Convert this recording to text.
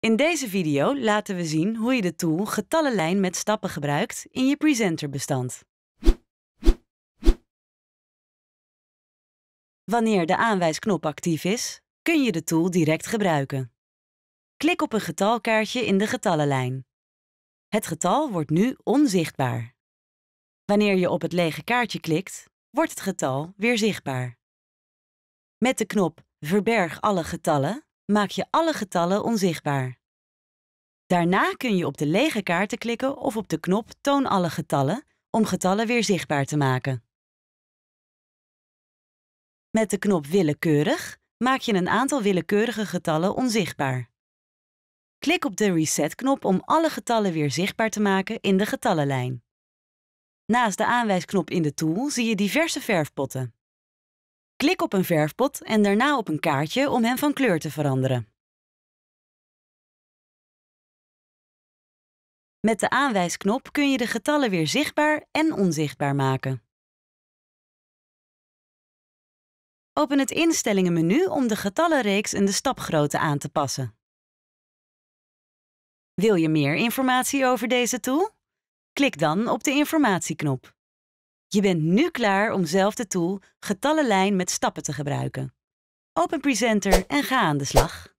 In deze video laten we zien hoe je de tool getallenlijn met stappen gebruikt in je presenterbestand. Wanneer de aanwijsknop actief is, kun je de tool direct gebruiken. Klik op een getalkaartje in de getallenlijn. Het getal wordt nu onzichtbaar. Wanneer je op het lege kaartje klikt, wordt het getal weer zichtbaar. Met de knop Verberg alle getallen maak je alle getallen onzichtbaar. Daarna kun je op de lege kaarten klikken of op de knop Toon alle getallen om getallen weer zichtbaar te maken. Met de knop Willekeurig maak je een aantal willekeurige getallen onzichtbaar. Klik op de Reset-knop om alle getallen weer zichtbaar te maken in de getallenlijn. Naast de aanwijsknop in de tool zie je diverse verfpotten. Klik op een verfpot en daarna op een kaartje om hen van kleur te veranderen. Met de aanwijsknop kun je de getallen weer zichtbaar en onzichtbaar maken. Open het instellingenmenu om de getallenreeks en de stapgrootte aan te passen. Wil je meer informatie over deze tool? Klik dan op de informatieknop. Je bent nu klaar om zelf de tool getallenlijn met stappen te gebruiken. Open Presenter en ga aan de slag.